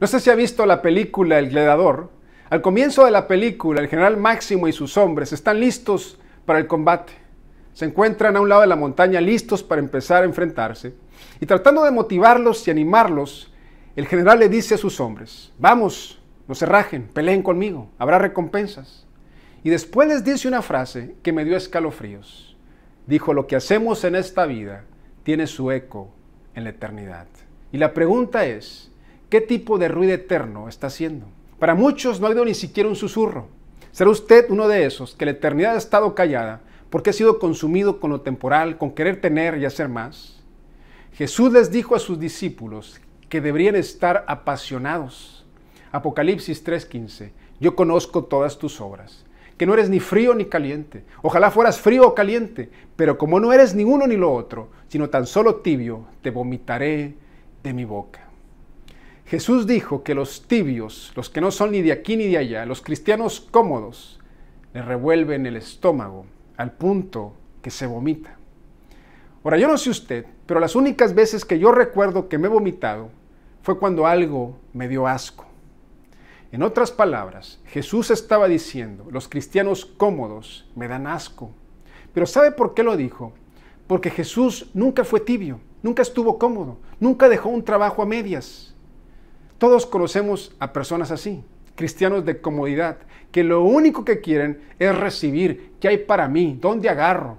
No sé si ha visto la película El Gladiador. Al comienzo de la película, el general Máximo y sus hombres están listos para el combate. Se encuentran a un lado de la montaña listos para empezar a enfrentarse. Y tratando de motivarlos y animarlos, el general le dice a sus hombres, vamos, no se rajen, peleen conmigo, habrá recompensas. Y después les dice una frase que me dio escalofríos. Dijo, lo que hacemos en esta vida tiene su eco en la eternidad. Y la pregunta es, ¿Qué tipo de ruido eterno está haciendo? Para muchos no ha habido ni siquiera un susurro. ¿Será usted uno de esos que la eternidad ha estado callada porque ha sido consumido con lo temporal, con querer tener y hacer más? Jesús les dijo a sus discípulos que deberían estar apasionados. Apocalipsis 3:15, yo conozco todas tus obras, que no eres ni frío ni caliente, ojalá fueras frío o caliente, pero como no eres ni uno ni lo otro, sino tan solo tibio, te vomitaré de mi boca. Jesús dijo que los tibios, los que no son ni de aquí ni de allá, los cristianos cómodos, le revuelven el estómago al punto que se vomita. Ahora, yo no sé usted, pero las únicas veces que yo recuerdo que me he vomitado fue cuando algo me dio asco. En otras palabras, Jesús estaba diciendo, los cristianos cómodos me dan asco. Pero ¿sabe por qué lo dijo? Porque Jesús nunca fue tibio, nunca estuvo cómodo, nunca dejó un trabajo a medias. Todos conocemos a personas así, cristianos de comodidad, que lo único que quieren es recibir, ¿qué hay para mí? ¿Dónde agarro?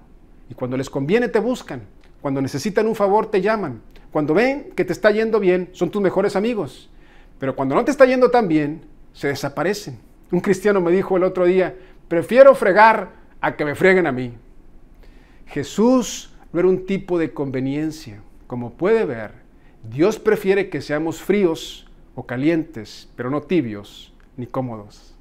Y cuando les conviene te buscan, cuando necesitan un favor te llaman, cuando ven que te está yendo bien son tus mejores amigos, pero cuando no te está yendo tan bien se desaparecen. Un cristiano me dijo el otro día, prefiero fregar a que me freguen a mí. Jesús no era un tipo de conveniencia. Como puede ver, Dios prefiere que seamos fríos o calientes, pero no tibios ni cómodos.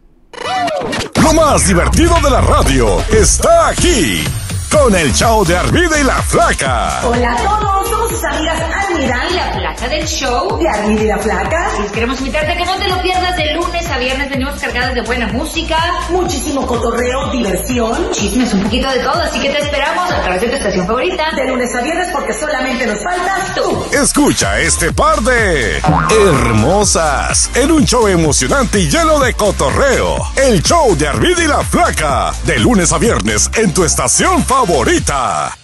Lo más divertido de la radio está aquí, con el chao de Arvide y la Flaca. Hola a todos amigas admiran la placa del show. De Arvid y la placa. queremos invitarte a que no te lo pierdas de lunes a viernes. tenemos cargadas de buena música, muchísimo cotorreo, diversión, chismes, un poquito de todo. Así que te esperamos a través de tu estación favorita. De lunes a viernes porque solamente nos faltas tú. Escucha este par de hermosas en un show emocionante y lleno de cotorreo. El show de Arvid y la placa. De lunes a viernes en tu estación favorita.